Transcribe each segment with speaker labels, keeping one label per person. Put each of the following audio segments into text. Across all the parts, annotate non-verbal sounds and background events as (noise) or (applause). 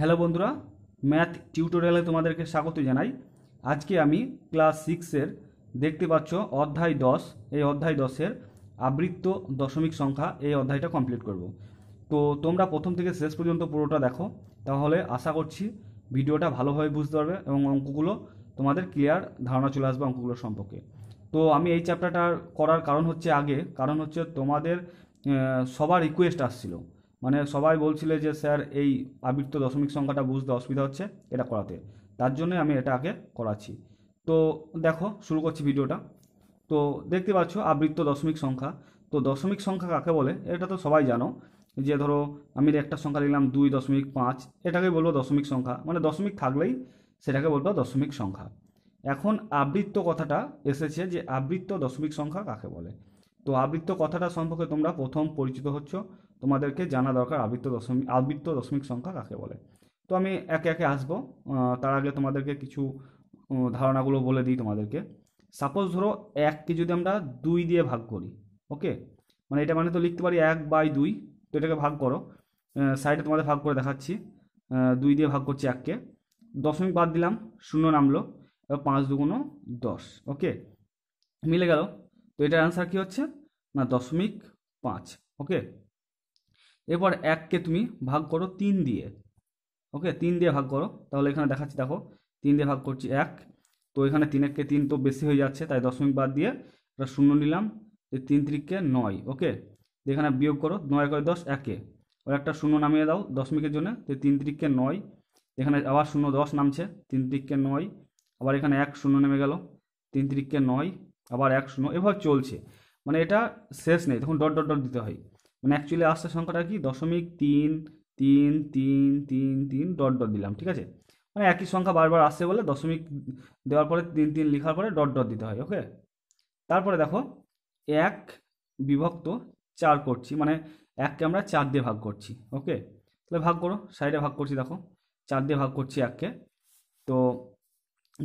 Speaker 1: hello বন্ধুরা math টিউটোরিয়ালে তোমাদেরকে স্বাগত জানাই আজকে আমি ক্লাস সিক্সের দেখতে পাচ্ছ অধ্যায় দশ এই অধ্যায় দশের আবৃত্ত দশমিক সংখ্যা এই অধ্যায়টা কমপ্লিট করব তো তোমরা প্রথম থেকে শেষ পর্যন্ত পুরোটা দেখো তাহলে আশা করছি ভিডিওটা ভালোভাবে বুঝতে পারবে এবং অঙ্কগুলো তোমাদের ক্লিয়ার ধারণা চলে আসবে অঙ্কগুলো সম্পর্কে তো আমি এই চ্যাপ্টারটা করার কারণ হচ্ছে আগে কারণ হচ্ছে তোমাদের সবার রিকোয়েস্ট আসছিলো মানে সবাই বলছিলে যে স্যার এই আবৃত্ত দশমিক সংখ্যাটা বুঝতে অসুবিধা হচ্ছে এটা করাতে তার জন্য আমি এটা আগে করাচ্ছি তো দেখো শুরু করছি ভিডিওটা তো দেখতে পাচ্ছ আবৃত্ত দশমিক সংখ্যা তো দশমিক সংখ্যা কাকে বলে এটা তো সবাই জানো যে ধরো আমি একটা সংখ্যা লিখলাম দুই দশমিক পাঁচ এটাকেই বলবো দশমিক সংখ্যা মানে দশমিক থাকলেই সেটাকে বলবো দশমিক সংখ্যা এখন আবৃত্ত কথাটা এসেছে যে আবৃত্ত দশমিক সংখ্যা কাকে বলে তো আবৃত্ত কথাটা সম্পর্কে তোমরা প্রথম পরিচিত হচ্ছ তোমাদেরকে জানা দরকার আবৃত্ত দশমিক আবৃত্ত দশমিক সংখ্যা কাকে বলে তো আমি একে একে আসবো তার আগে তোমাদেরকে কিছু ধারণাগুলো বলে দিই তোমাদেরকে সাপোজ ধরো এককে যদি আমরা দুই দিয়ে ভাগ করি ওকে মানে এটা মানে তো লিখতে পারি এক বাই দুই তো এটাকে ভাগ করো সাইডে তোমাদের ভাগ করে দেখাচ্ছি দুই দিয়ে ভাগ করছি এককে দশমিক বাদ দিলাম শূন্য নামলো এবার পাঁচ দুগুণ দশ ওকে মিলে গেল তো এটার অ্যান্সার কী হচ্ছে না দশমিক পাঁচ ওকে এরপর এককে তুমি ভাগ করো তিন দিয়ে ওকে তিন দিয়ে ভাগ করো তাহলে এখানে দেখাচ্ছি দেখো তিন দিয়ে ভাগ করছি এক তো এখানে তিন এককে তিন তো বেশি হয়ে যাচ্ছে তাই দশমিক বাদ দিয়ে এটা শূন্য নিলাম তিন তিরিককে নয় ওকে এখানে বিয়োগ করো নয় করে দশ একে ওর একটা শূন্য নামিয়ে দাও দশমিকের জন্য তো তিন তিরিককে নয় এখানে আবার শূন্য দশ নামছে তিন তিরিককে নয় আবার এখানে এক শূন্য নেমে গেল তিন তিরিককে নয় আবার এক শূন্য এভাবে চলছে মানে এটা শেষ নেই তখন ডট ডট ডট দিতে হয় মানে অ্যাকচুয়ালি আসছে সংখ্যাটা কি দশমিক তিন তিন তিন তিন তিন ডট ডট দিলাম ঠিক আছে মানে একই সংখ্যা বারবার আসছে বলে দশমিক দেওয়ার পরে তিন তিন লেখার পরে ডট ডট দিতে হয় ওকে তারপরে দেখো এক বিভক্ত চার করছি মানে এককে আমরা চার দিয়ে ভাগ করছি ওকে তাহলে ভাগ করো সাইডে ভাগ করছি দেখো চার দিয়ে ভাগ করছি এককে তো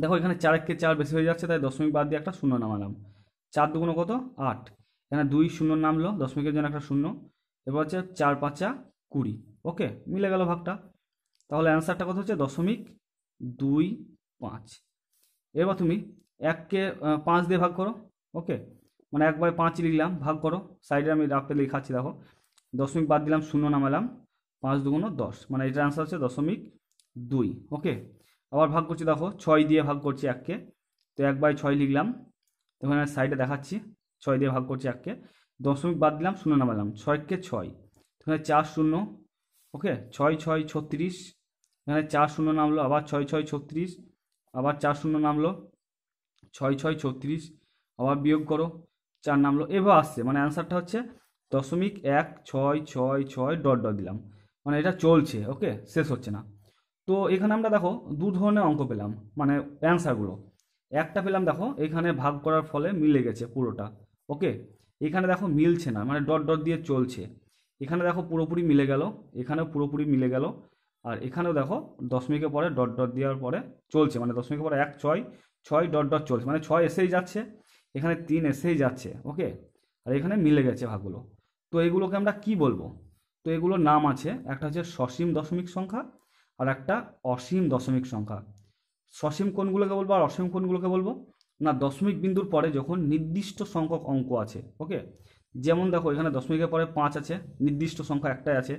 Speaker 1: দেখো এখানে চার একে চার বেশি হয়ে যাচ্ছে তাই দশমিক বাদ দিয়ে একটা শূন্য নামালাম চার দুগুণ কত আট এখানে দুই শূন্য নামলো দশমিকের জন্য একটা শূন্য এরপর হচ্ছে চার পাঁচা কুড়ি ওকে মিলে গেল ভাগটা তাহলে অ্যান্সারটা কত হচ্ছে দশমিক দুই পাঁচ এবার তুমি এককে পাঁচ দিয়ে ভাগ করো ওকে মানে এক বাই পাঁচ লিখলাম ভাগ করো সাইডে আমি রাখতে লিখাচ্ছি দেখো দশমিক বাদ দিলাম শূন্য নামালাম পাঁচ দুগুণ দশ মানে এটার অ্যান্সার হচ্ছে দশমিক দুই ওকে আবার ভাগ করছি দেখো ছয় দিয়ে ভাগ করছি এককে তো এক বাই ছয় লিখলাম তখন আমি সাইডে দেখাচ্ছি ছয় দিয়ে ভাগ করছি এককে দশমিক বাদ দিলাম শূন্য নামালাম ছয়কে ছয় এখানে চার শূন্য ওকে ছয় ছয় ছত্রিশ এখানে চার শূন্য নামলো আবার ছয় ছয় ছত্রিশ আবার চার শূন্য নামলো ছয় ছয় ছত্রিশ আবার বিয়োগ করো চার নামলো এভাবে আসছে মানে অ্যান্সারটা হচ্ছে দশমিক এক ছয় ছয় ছয় ডট ডট দিলাম মানে এটা চলছে ওকে শেষ হচ্ছে না তো এখানে আমরা দেখো দু ধরনের অঙ্ক পেলাম মানে অ্যান্সারগুলো একটা পেলাম দেখো এখানে ভাগ করার ফলে মিলে গেছে পুরোটা ওকে এখানে দেখো মিলছে না মানে ডট ডট দিয়ে চলছে এখানে দেখো পুরোপুরি মিলে গেল এখানেও পুরোপুরি মিলে গেল আর এখানেও দেখো দশমিকের পরে ডট ডট দেওয়ার পরে চলছে মানে দশমিকের পরে এক ছয় ছয় ডট ডট চলছে মানে ছয় এসেই যাচ্ছে এখানে তিন এসেই যাচ্ছে ওকে আর এখানে মিলে গেছে ভাগগুলো তো এগুলোকে আমরা কি বলবো তো এগুলোর নাম আছে একটা হচ্ছে সসীম দশমিক সংখ্যা আর একটা অসীম দশমিক সংখ্যা সসীম কোণগুলোকে বলবো আর অসীম কোণগুলোকে বলবো না দশমিক বিন্দুর পরে যখন নির্দিষ্ট সংখ্যক অঙ্ক আছে ওকে যেমন দেখো এখানে দশমিকের পরে পাঁচ আছে নির্দিষ্ট সংখ্যা একটাই আছে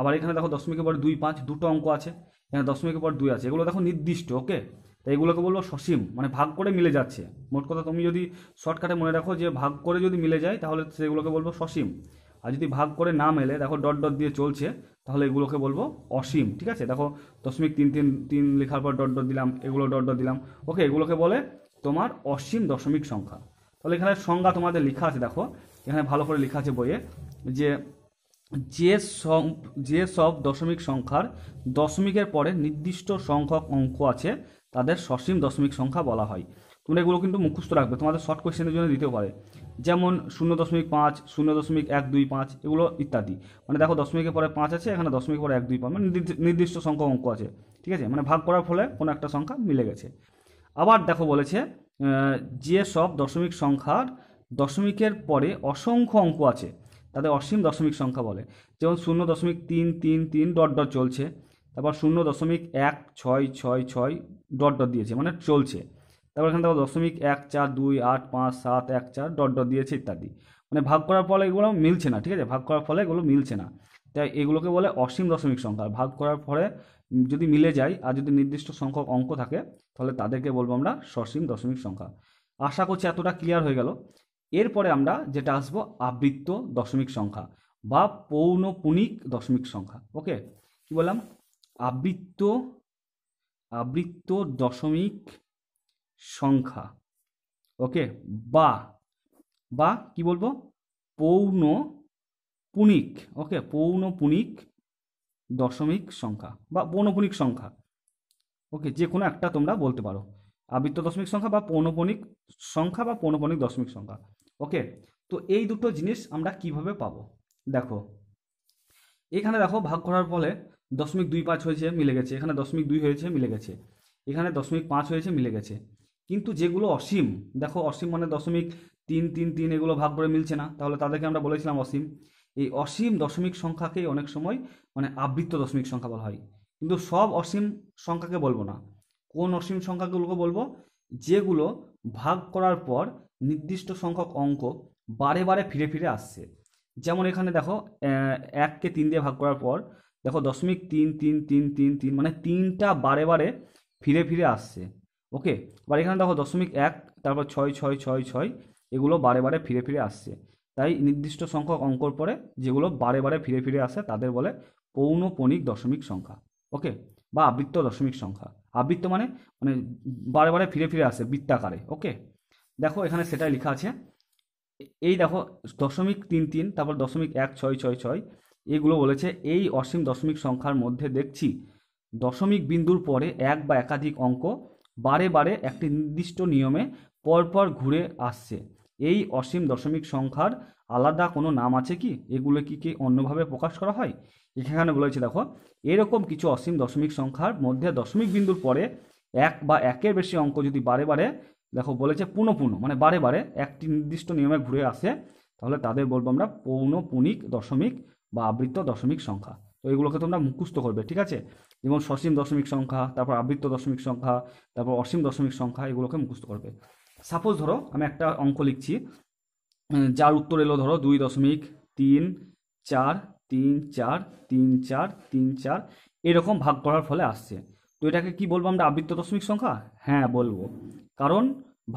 Speaker 1: আবার এখানে দেখো দশমিকের পরে দুই পাঁচ দুটো অঙ্ক আছে এখানে দশমিকের পর দুই আছে এগুলো দেখো নির্দিষ্ট ওকে তাই এগুলোকে বলবো সসীম মানে ভাগ করে মিলে যাচ্ছে মোট কথা তুমি যদি শর্টকাটে মনে রাখো যে ভাগ করে যদি মিলে যায় তাহলে সেগুলোকে বলবো সসীম আর যদি ভাগ করে না মেলে দেখো ডট ডট দিয়ে চলছে তাহলে এগুলোকে বলবো অসীম ঠিক আছে দেখো দশমিক তিন তিন তিন লেখার পর ডট ডট দিলাম এগুলো ডট ডট দিলাম ওকে এগুলোকে বলে তোমার অসীম দশমিক সংখ্যা তাহলে এখানে সংজ্ঞা তোমাদের লেখা আছে দেখো এখানে ভালো করে লেখা আছে বইয়ে যে যে সব যে সব দশমিক সংখ্যার দশমিকের পরে নির্দিষ্ট সংখ্যক অঙ্ক আছে তাদের সসীম দশমিক সংখ্যা বলা হয় তোমরা এগুলো কিন্তু মুখস্থ রাখবে তোমাদের শর্ট কোয়েশ্চেনের জন্য দিতেও পারে যেমন শূন্য দশমিক পাঁচ শূন্য দশমিক এক দুই পাঁচ এগুলো ইত্যাদি মানে দেখো দশমিকের পরে পাঁচ আছে এখানে দশমিকের পরে এক দুই পাঁচ মানে নির্দিষ্ট সংখ্যক অঙ্ক আছে ঠিক আছে মানে ভাগ করার ফলে কোনো একটা সংখ্যা মিলে গেছে আবার দেখো বলেছে যে সব দশমিক সংখ্যার দশমিকের পরে অসংখ্য অঙ্ক আছে তাদের অসীম দশমিক সংখ্যা বলে যেমন শূন্য দশমিক তিন তিন তিন ডট ডট চলছে তারপর শূন্য দশমিক এক ছয় ছয় ছয় ডট ডট দিয়েছে মানে চলছে তারপর এখানে দেখো দশমিক এক চার দুই আট পাঁচ সাত এক চার ডট ডট দিয়েছে ইত্যাদি মানে ভাগ করার ফলে এগুলো মিলছে না ঠিক আছে ভাগ করার ফলে এগুলো মিলছে না তাই এগুলোকে বলে অসীম দশমিক সংখ্যা ভাগ করার ফলে যদি মিলে যায় আর যদি নির্দিষ্ট সংখ্যক অঙ্ক থাকে তাহলে তাদেরকে বলবো আমরা সসীম দশমিক সংখ্যা আশা করছি এতটা ক্লিয়ার হয়ে গেল এরপরে আমরা যেটা আসবো আবৃত্ত দশমিক সংখ্যা বা পৌনপুনিক দশমিক সংখ্যা ওকে কি বললাম আবৃত্ত আবৃত্ত দশমিক সংখ্যা ওকে বা বা কি বলবো পৌন পুনিক ওকে পৌনপুনিক দশমিক সংখ্যা বা পৌনপুনিক সংখ্যা ওকে যে কোনো একটা তোমরা বলতে পারো আবৃত্ত দশমিক সংখ্যা বা পৌনপণিক সংখ্যা বা পৌনপণিক দশমিক সংখ্যা ওকে তো এই দুটো জিনিস আমরা কিভাবে পাব দেখো এখানে দেখো ভাগ করার ফলে দশমিক দুই পাঁচ হয়েছে মিলে গেছে এখানে দশমিক দুই হয়েছে মিলে গেছে এখানে দশমিক পাঁচ হয়েছে মিলে গেছে কিন্তু যেগুলো অসীম দেখো অসীম মানে দশমিক তিন তিন তিন এগুলো ভাগ করে মিলছে না তাহলে তাদেরকে আমরা বলেছিলাম অসীম এই অসীম দশমিক সংখ্যাকেই অনেক সময় মানে আবৃত্ত দশমিক সংখ্যা বলা হয় কিন্তু সব অসীম সংখ্যাকে বলবো না কোন অসীম সংখ্যাগুলোকে বলবো যেগুলো ভাগ করার পর নির্দিষ্ট সংখ্যক অঙ্ক বারে বারে ফিরে ফিরে আসছে যেমন এখানে দেখো এককে তিন দিয়ে ভাগ করার পর দেখো দশমিক তিন তিন তিন তিন তিন মানে তিনটা বারে বারে ফিরে ফিরে আসছে ওকে এবার এখানে দেখো দশমিক এক তারপর ছয় ছয় ছয় ছয় এগুলো বারে বারে ফিরে ফিরে আসছে তাই নির্দিষ্ট সংখ্যক অঙ্কর পরে যেগুলো বারে বারে ফিরে ফিরে আসে তাদের বলে পৌনপণিক দশমিক সংখ্যা ওকে বা আবৃত্ত দশমিক সংখ্যা আবৃত্ত মানে মানে বারে বারে ফিরে ফিরে আসে বৃত্তাকারে ওকে দেখো এখানে সেটাই লেখা আছে এই দেখো দশমিক তিন তিন তারপর দশমিক এক ছয় ছয় ছয় এগুলো বলেছে এই অসীম দশমিক সংখ্যার মধ্যে দেখছি দশমিক বিন্দুর পরে এক বা একাধিক অঙ্ক বারে বারে একটি নির্দিষ্ট নিয়মে পরপর ঘুরে আসছে এই অসীম দশমিক সংখ্যার আলাদা কোনো নাম আছে কি এগুলো কি কি অন্যভাবে প্রকাশ করা হয় এখানে বলেছে দেখো এরকম কিছু অসীম দশমিক সংখ্যার মধ্যে দশমিক বিন্দুর পরে এক বা একের বেশি অঙ্ক যদি বারে বারে দেখো বলেছে পুনঃপুন মানে বারে বারে একটি নির্দিষ্ট নিয়মে ঘুরে আসে তাহলে তাদের বলবো আমরা পৌনপুনিক দশমিক বা আবৃত্ত দশমিক সংখ্যা তো এগুলোকে তোমরা মুখস্থ করবে ঠিক আছে যেমন সসীম দশমিক সংখ্যা তারপর আবৃত্ত দশমিক সংখ্যা তারপর অসীম দশমিক সংখ্যা এগুলোকে মুখস্থ করবে সাপোজ ধরো আমি একটা অঙ্ক লিখছি যার উত্তর এলো ধরো দুই দশমিক তিন চার তিন চার তিন চার তিন চার এরকম ভাগ করার ফলে আসছে তো এটাকে কি বলবো আমরা আবৃত্ত দশমিক সংখ্যা হ্যাঁ বলবো কারণ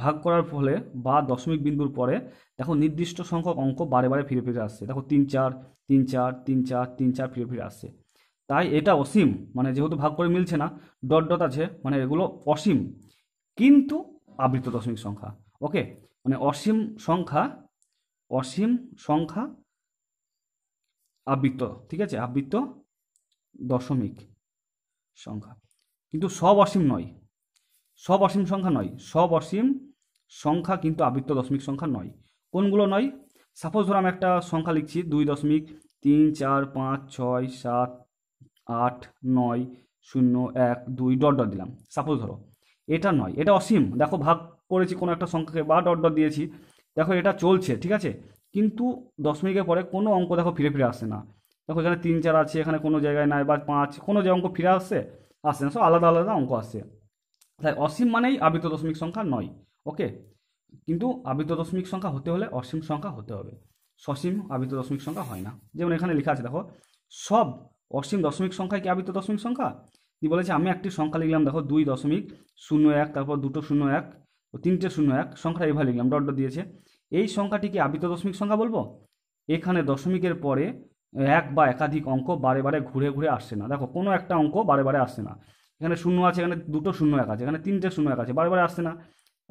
Speaker 1: ভাগ করার ফলে বা দশমিক বিন্দুর পরে দেখো নির্দিষ্ট সংখ্যক অঙ্ক বারে বারে ফিরে ফিরে আসছে দেখো তিন চার তিন চার তিন চার তিন চার ফিরে ফিরে আসছে তাই এটা অসীম মানে যেহেতু ভাগ করে মিলছে না ডট ডট আছে মানে এগুলো অসীম কিন্তু আবৃত দশমিক সংখ্যা ওকে মানে অসীম সংখ্যা অসীম সংখ্যা আবৃত্ত ঠিক আছে আবৃত্ত দশমিক সংখ্যা কিন্তু সব অসীম নয় সব অসীম সংখ্যা নয় সব অসীম সংখ্যা কিন্তু আবৃত্ত দশমিক সংখ্যা নয় কোনগুলো নয় সাপোজ ধরো আমি একটা সংখ্যা লিখছি দুই দশমিক তিন চার পাঁচ ছয় সাত আট নয় শূন্য এক দুই ডট ডট দিলাম সাপোজ ধরো এটা নয় এটা অসীম দেখো ভাগ করেছি কোনো একটা সংখ্যাকে বা ডট ডট দিয়েছি দেখো এটা চলছে ঠিক আছে কিন্তু দশ মিনিটের পরে কোনো অঙ্ক দেখো ফিরে ফিরে আসছে না দেখো এখানে তিন চার আছে এখানে কোনো জায়গায় নাই বা পাঁচ কোনো যে অঙ্ক ফিরে আসছে আসে না সব আলাদা আলাদা অঙ্ক আসছে তাই অসীম মানেই আবৃত দশমিক সংখ্যা নয় ওকে কিন্তু আবৃত দশমিক সংখ্যা হতে হলে অসীম সংখ্যা হতে হবে সসীম আবৃত দশমিক সংখ্যা হয় না যেমন এখানে লেখা আছে দেখো সব অসীম দশমিক সংখ্যা কি আবৃত দশমিক সংখ্যা তিনি বলেছে আমি একটি সংখ্যা লিখলাম দেখো দুই দশমিক শূন্য এক তারপর দুটো শূন্য এক ও তিনটে শূন্য এক সংখ্যা এভাবে লিখলাম ডট ডট দিয়েছে এই সংখ্যাটি কি আবৃত দশমিক সংখ্যা বলবো এখানে দশমিকের পরে এক বা একাধিক অঙ্ক বারে বারে ঘুরে ঘুরে আসছে না দেখো কোনো একটা অঙ্ক বারে বারে আসছে না এখানে শূন্য আছে এখানে দুটো শূন্য এক আছে এখানে তিনটে শূন্য এক আছে বারে বারে আসছে না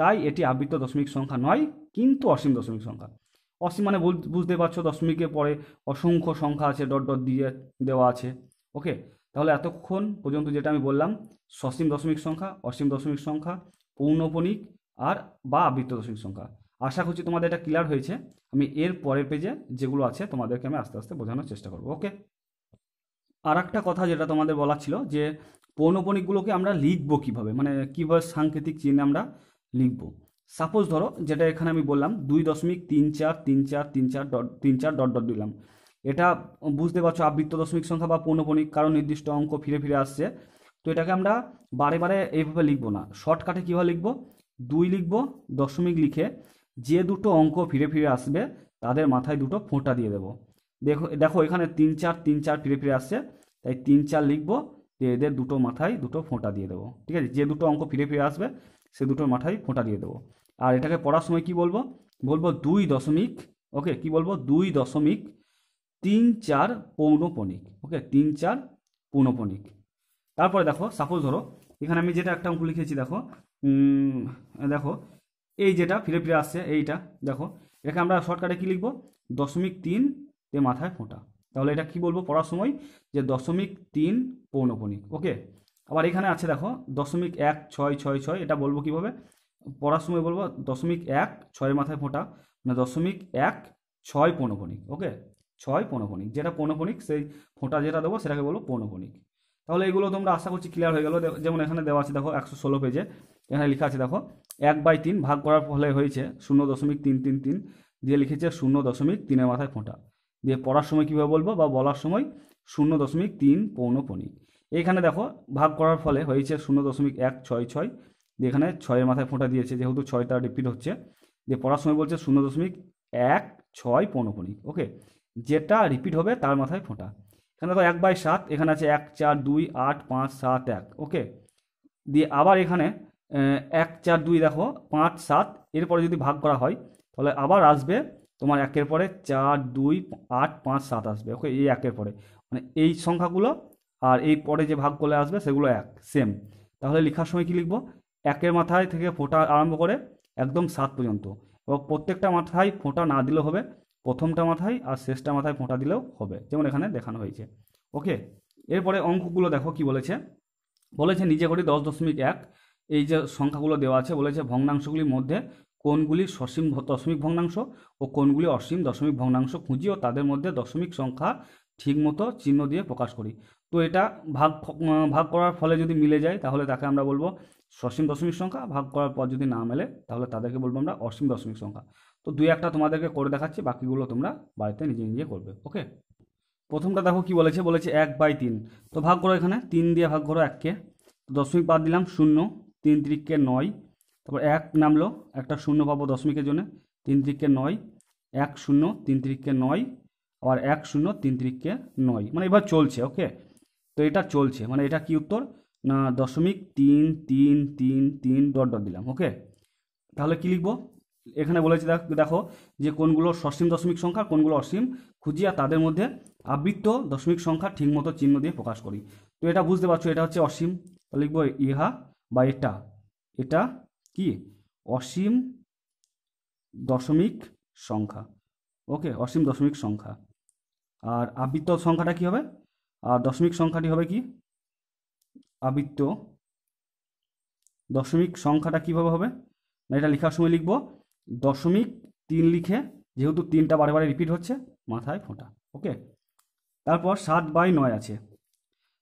Speaker 1: তাই এটি আবৃত দশমিক সংখ্যা নয় কিন্তু অসীম দশমিক সংখ্যা অসীম মানে বুঝতে পারছো দশমিকের পরে অসংখ্য সংখ্যা আছে ডট ডট দিয়ে দেওয়া আছে ওকে তাহলে এতক্ষণ পর্যন্ত যেটা আমি বললাম সসীম দশমিক সংখ্যা অসীম দশমিক সংখ্যা পৌনপণিক আর বা আবৃত্ত দশমিক সংখ্যা আশা করছি তোমাদের এটা ক্লিয়ার হয়েছে আমি এর পরের পেজে যেগুলো আছে তোমাদেরকে আমি আস্তে আস্তে বোঝানোর চেষ্টা করবো ওকে আর একটা কথা যেটা তোমাদের বলা ছিল যে পৌনপণিকগুলোকে আমরা লিখবো কিভাবে মানে কীভাবে সাংকেতিক চিহ্নে আমরা লিখবো সাপোজ ধরো যেটা এখানে আমি বললাম দুই দশমিক তিন চার তিন চার তিন চার ডট তিন চার ডট ডট দিলাম এটা বুঝতে পারছো আবৃত্ত দশমিক সংখ্যা বা পৌনপণিক কারণ নির্দিষ্ট অঙ্ক ফিরে ফিরে আসছে তো এটাকে আমরা বারে বারে এইভাবে লিখবো না শর্টকাটে কীভাবে লিখবো দুই লিখবো দশমিক লিখে যে দুটো অঙ্ক ফিরে ফিরে আসবে তাদের মাথায় দুটো ফোঁটা দিয়ে দেবো দেখো দেখো এখানে তিন চার তিন চার ফিরে ফিরে আসছে তাই তিন চার লিখবো এদের দুটো মাথায় দুটো ফোঁটা দিয়ে দেবো ঠিক আছে যে দুটো অঙ্ক ফিরে ফিরে আসবে সে দুটোর মাথায় ফোঁটা দিয়ে দেবো আর এটাকে পড়ার সময় কি বলবো বলবো দুই দশমিক ওকে কি বলবো দুই দশমিক তিন চার পৌনপণিক ওকে তিন চার পৌনপণিক তারপরে দেখো সাপোজ ধরো এখানে আমি যেটা একটা অঙ্ক লিখেছি দেখো দেখো এই যেটা ফিরে ফিরে আসছে এইটা দেখো এটাকে আমরা শর্টকাটে কি লিখবো দশমিক তিন তে মাথায় ফোঁটা তাহলে এটা কি বলবো পড়ার সময় যে দশমিক তিন পৌনপণিক ওকে আবার এখানে আছে দেখো দশমিক এক ছয় ছয় ছয় এটা বলবো কীভাবে পড়ার সময় বলবো দশমিক এক ছয়ের মাথায় ফোঁটা মানে দশমিক এক ছয় পৌনভণিক ওকে ছয় পৌনভণিক যেটা পৌনভণিক সেই ফোঁটা যেটা দেবো সেটাকে বলবো পৌনভণিক তাহলে এগুলো তোমরা আশা করছি ক্লিয়ার হয়ে গেলো যেমন এখানে দেওয়া আছে দেখো একশো ষোলো পেজে এখানে লেখা আছে দেখো এক বাই তিন ভাগ করার ফলে হয়েছে শূন্য দশমিক তিন তিন তিন দিয়ে লিখেছে শূন্য দশমিক তিনের মাথায় ফোঁটা দিয়ে পড়ার সময় কীভাবে বলবো বা বলার সময় শূন্য দশমিক তিন পৌনপণিক এখানে দেখো ভাগ করার ফলে হয়েছে শূন্য দশমিক এক ছয় ছয় দিয়ে এখানে ছয়ের মাথায় ফোঁটা দিয়েছে যেহেতু ছয় তার রিপিট হচ্ছে দিয়ে পড়ার সময় বলছে শূন্য দশমিক এক ছয় কুড়ি ওকে যেটা রিপিট হবে তার মাথায় ফোঁটা এখানে দেখো এক বাই সাত এখানে আছে এক চার দুই আট পাঁচ সাত এক ওকে দিয়ে আবার এখানে এক চার দুই দেখো পাঁচ সাত এরপরে যদি ভাগ করা হয় তাহলে আবার আসবে তোমার একের পরে চার দুই আট পাঁচ সাত আসবে ওকে এই একের পরে মানে এই সংখ্যাগুলো আর এই পরে যে ভাগ করলে আসবে সেগুলো এক সেম তাহলে লেখার সময় কি লিখবো একের মাথায় থেকে ফোঁটা আরম্ভ করে একদম সাত পর্যন্ত এবং প্রত্যেকটা মাথায় ফোঁটা না দিলেও হবে প্রথমটা মাথায় আর শেষটা মাথায় ফোঁটা দিলেও হবে যেমন এখানে দেখানো হয়েছে ওকে এরপরে অঙ্কগুলো দেখো কি বলেছে বলেছে নিজে করি দশ দশমিক এক এই যে সংখ্যাগুলো দেওয়া আছে বলেছে ভগ্নাংশগুলির মধ্যে কোনগুলি সসীম দশমিক ভগ্নাংশ ও কোনগুলি অসীম দশমিক ভগ্নাংশ খুঁজি ও তাদের মধ্যে দশমিক সংখ্যা ঠিকমতো চিহ্ন দিয়ে প্রকাশ করি তো এটা ভাগ ভাগ করার ফলে যদি মিলে যায় তাহলে তাকে আমরা বলবো সসীম দশমিক সংখ্যা ভাগ করার পর যদি না মেলে তাহলে তাদেরকে বলবো আমরা অসীম দশমিক সংখ্যা তো দুই একটা তোমাদেরকে করে দেখাচ্ছি বাকিগুলো তোমরা বাড়িতে নিজে নিজে করবে ওকে প্রথমটা দেখো কি বলেছে বলেছে এক বাই তিন তো ভাগ করো এখানে তিন দিয়ে ভাগ করো এককে দশমিক বাদ দিলাম শূন্য তিন তিরিককে নয় তারপর এক নামলো একটা শূন্য পাবো দশমিকের জন্য তিন তিরিককে নয় এক শূন্য তিন তিরিককে নয় আবার এক শূন্য তিন তিরিককে নয় মানে এবার চলছে ওকে তো এটা চলছে মানে এটা কি উত্তর দশমিক তিন তিন তিন তিন ডট ডট দিলাম ওকে তাহলে কী লিখবো এখানে বলেছি দেখো যে কোনগুলো সসীম দশমিক সংখ্যা কোনগুলো অসীম খুঁজিয়া তাদের মধ্যে আবৃত্ত দশমিক সংখ্যা ঠিকমতো চিহ্ন দিয়ে প্রকাশ করি তো এটা বুঝতে পারছো এটা হচ্ছে অসীম লিখবো ইহা বা এটা এটা কি অসীম দশমিক সংখ্যা ওকে অসীম দশমিক সংখ্যা আর আবৃত্ত সংখ্যাটা কি হবে আর দশমিক সংখ্যাটি হবে কি আবৃত্ত দশমিক সংখ্যাটা কিভাবে হবে না এটা লেখার সময় লিখব দশমিক তিন লিখে যেহেতু তিনটা বারে বারে রিপিট হচ্ছে মাথায় ফোঁটা ওকে তারপর সাত বাই নয় আছে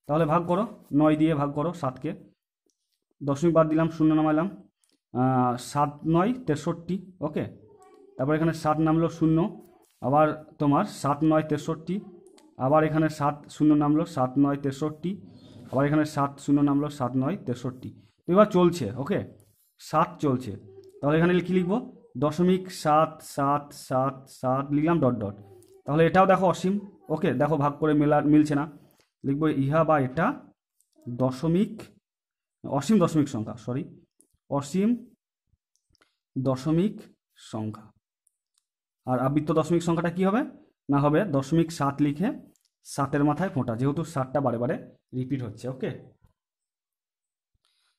Speaker 1: তাহলে ভাগ করো নয় দিয়ে ভাগ করো সাতকে দশমিক বাদ দিলাম শূন্য নামাইলাম সাত নয় তেষট্টি ওকে তারপর এখানে সাত নামলো শূন্য আবার তোমার সাত নয় তেষট্টি আবার এখানে সাত শূন্য নামলো সাত নয় তেষট্টি আবার এখানে সাত শূন্য নামলো সাত নয় তেষট্টি তো এবার চলছে ওকে সাত চলছে তাহলে এখানে কী লিখবো দশমিক সাত সাত সাত সাত লিখলাম ডট ডট তাহলে এটাও দেখো অসীম ওকে দেখো ভাগ করে মেলা মিলছে না লিখবো ইহা বা এটা দশমিক অসীম দশমিক সংখ্যা সরি অসীম দশমিক সংখ্যা আর আবৃত্ত দশমিক সংখ্যাটা কি হবে না হবে দশমিক সাত লিখে সাতের মাথায় ফোঁটা যেহেতু সাতটা বারে বারে রিপিট হচ্ছে ওকে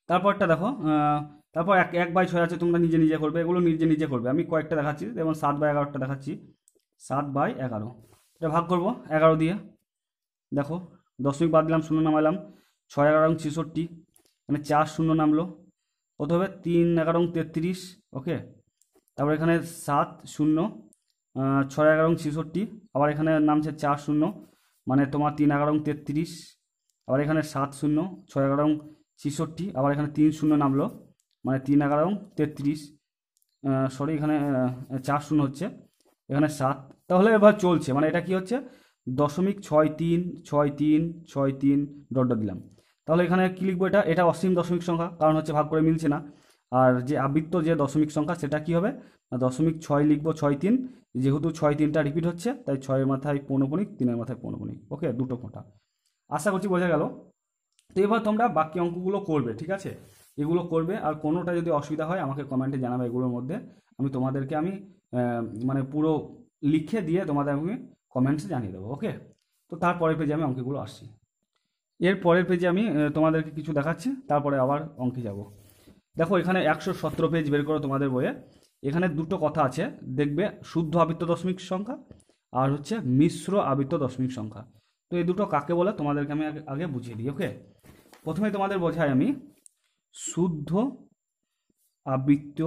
Speaker 1: তারপরটা দেখো তারপর এক এক বাই ছয় আছে তোমরা নিজে নিজে করবে এগুলো নিজে নিজে করবে আমি কয়েকটা দেখাচ্ছি যেমন সাত বাই এগারোটা দেখাচ্ছি সাত বাই এগারো এটা ভাগ করবো এগারো দিয়ে দেখো দশমিক বাদ দিলাম শূন্য নামালাম ছয় এগারো ছেষট্টি মানে চার শূন্য নামলো কত হবে তিন এগারো তেত্রিশ ওকে তারপর এখানে সাত শূন্য ছয় এগারো ছেষট্টি আবার এখানে নামছে চার শূন্য মানে তোমার তিন এগারো তেত্রিশ আবার এখানে সাত শূন্য ছয় এগারো ছিষট্টি আবার এখানে তিন শূন্য নামলো মানে তিন এগারো তেত্রিশ সরি এখানে চার শূন্য হচ্ছে এখানে সাত তাহলে এবার চলছে মানে এটা কি হচ্ছে দশমিক ছয় তিন ছয় তিন ছয় তিন ডট দিলাম তাহলে এখানে কী লিখবো এটা এটা অসীম দশমিক সংখ্যা কারণ হচ্ছে ভাগ করে মিলছে না আর যে আবৃত্ত যে দশমিক সংখ্যা সেটা কি হবে দশমিক ছয় লিখব ছয় তিন যেহেতু ছয় তিনটা রিপিট হচ্ছে তাই ছয়ের মাথায় পৌনপণিক তিনের মাথায় পৌনপণিক ওকে দুটো কোটা আশা করছি বোঝা গেল তো এবার তোমরা বাকি অঙ্কগুলো করবে ঠিক আছে এগুলো করবে আর কোনোটা যদি অসুবিধা হয় আমাকে কমেন্টে জানাবে এগুলোর মধ্যে আমি তোমাদেরকে আমি মানে পুরো লিখে দিয়ে তোমাদের আমি কমেন্টসে জানিয়ে দেবো ওকে তো তারপরের পেজে আমি অঙ্কগুলো আসছি এর পরের পেজে আমি তোমাদেরকে কিছু দেখাচ্ছি তারপরে আবার অঙ্কে যাব দেখো এখানে একশো সতেরো পেজ বের করো তোমাদের বইয়ে এখানে দুটো কথা আছে দেখবে শুদ্ধ আবৃত্ত দশমিক সংখ্যা আর হচ্ছে মিশ্র আবৃত্ত দশমিক সংখ্যা তো এই দুটো কাকে বলে তোমাদেরকে আমি আগে বুঝিয়ে দিই ওকে প্রথমে তোমাদের বোঝাই আমি শুদ্ধ আবৃত্ত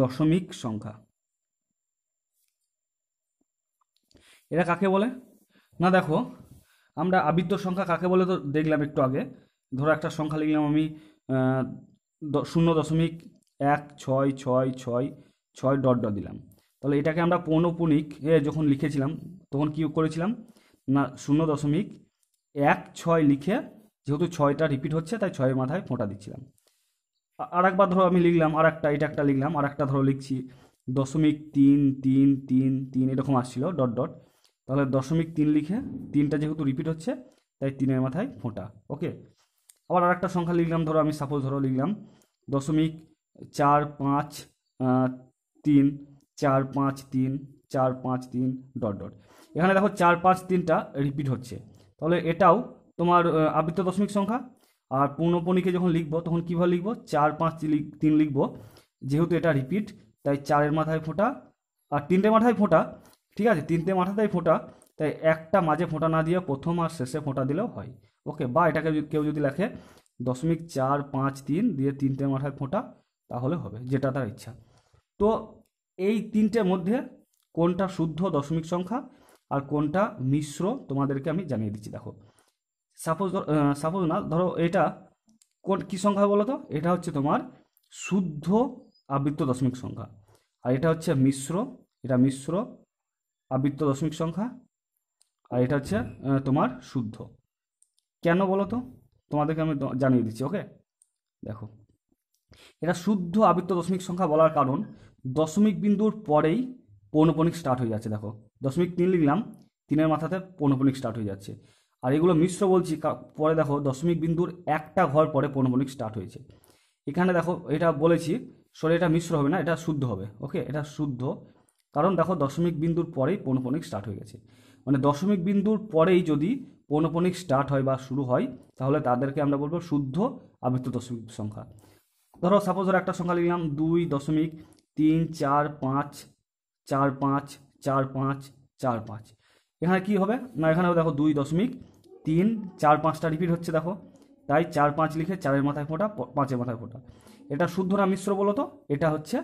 Speaker 1: দশমিক সংখ্যা এরা কাকে বলে না দেখো আমরা আবৃত্ত সংখ্যা কাকে বলে তো দেখলাম একটু আগে ধরো একটা সংখ্যা লিখলাম আমি শূন্য দশমিক এক ছয় ছয় ছয় ছয় ডট ডট দিলাম তাহলে এটাকে আমরা পৌনপুনিক যখন লিখেছিলাম তখন কী করেছিলাম না শূন্য দশমিক এক ছয় লিখে যেহেতু ছয়টা রিপিট হচ্ছে তাই ছয়ের মাথায় ফোঁটা দিচ্ছিলাম আর একবার ধরো আমি লিখলাম আর একটা এটা একটা লিখলাম আর একটা ধরো লিখছি দশমিক তিন তিন তিন তিন এরকম আসছিল ডট ডট তাহলে দশমিক তিন লিখে তিনটা যেহেতু রিপিট হচ্ছে তাই তিনের মাথায় ফোঁটা ওকে আবার আর একটা সংখ্যা লিখলাম ধরো আমি সাপোজ ধরো লিখলাম দশমিক চার পাঁচ তিন চার পাঁচ তিন চার পাঁচ তিন ডট ডট এখানে দেখো চার পাঁচ তিনটা রিপিট হচ্ছে তাহলে এটাও তোমার আবৃত্ত দশমিক সংখ্যা আর পূর্ণপণিকে যখন লিখবো তখন কীভাবে লিখবো চার পাঁচ তিন লিখবো যেহেতু এটা রিপিট তাই চারের মাথায় ফোঁটা আর তিনটে মাথায় ফোঁটা ঠিক আছে তিনটে মাথাতেই ফোঁটা তাই একটা মাঝে ফোঁটা না দিয়ে প্রথম আর শেষে ফোঁটা দিলেও হয় ওকে বা এটাকে কেউ যদি লেখে দশমিক চার পাঁচ তিন দিয়ে তিনটে মাথায় ফোঁটা তাহলে হবে যেটা তার ইচ্ছা তো এই তিনটের মধ্যে কোনটা শুদ্ধ দশমিক সংখ্যা আর কোনটা মিশ্র তোমাদেরকে আমি জানিয়ে দিচ্ছি দেখো সাপোজ সাপোজ না ধরো এটা কোন কী সংখ্যা বলো তো এটা হচ্ছে তোমার শুদ্ধ আবৃত্ত দশমিক সংখ্যা আর এটা হচ্ছে মিশ্র এটা মিশ্র আবৃত্ত দশমিক সংখ্যা আর এটা হচ্ছে তোমার শুদ্ধ কেন বলো তো তোমাদেরকে আমি জানিয়ে দিচ্ছি ওকে দেখো এটা শুদ্ধ আবৃত্ত দশমিক সংখ্যা বলার কারণ দশমিক বিন্দুর পরেই পৌনপণিক স্টার্ট হয়ে যাচ্ছে দেখো দশমিক তিন লিখলাম তিনের মাথাতে পৌনপণিক স্টার্ট হয়ে যাচ্ছে আর এগুলো মিশ্র বলছি পরে দেখো দশমিক বিন্দুর একটা ঘর পরে পৌনপণিক স্টার্ট হয়েছে এখানে দেখো এটা বলেছি সরে এটা মিশ্র হবে না এটা শুদ্ধ হবে ওকে এটা শুদ্ধ কারণ দেখো দশমিক বিন্দুর পরেই পৌনপণিক স্টার্ট হয়ে গেছে মানে দশমিক বিন্দুর পরেই যদি পৌনপণিক স্টার্ট হয় বা শুরু হয় তাহলে তাদেরকে আমরা বলবো শুদ্ধ আবৃত্ত দশমিক সংখ্যা ধরো সাপোজ ধরো একটা সংখ্যা লিখলাম দুই দশমিক তিন চার পাঁচ চার পাঁচ চার পাঁচ চার পাঁচ এখানে কি হবে না এখানেও দেখো দুই দশমিক তিন চার পাঁচটা রিপিট হচ্ছে দেখো তাই চার পাঁচ লিখে চারের মাথায় ফোটা পাঁচের মাথায় ফোটা এটা শুদ্ধ না মিশ্র বলো তো এটা হচ্ছে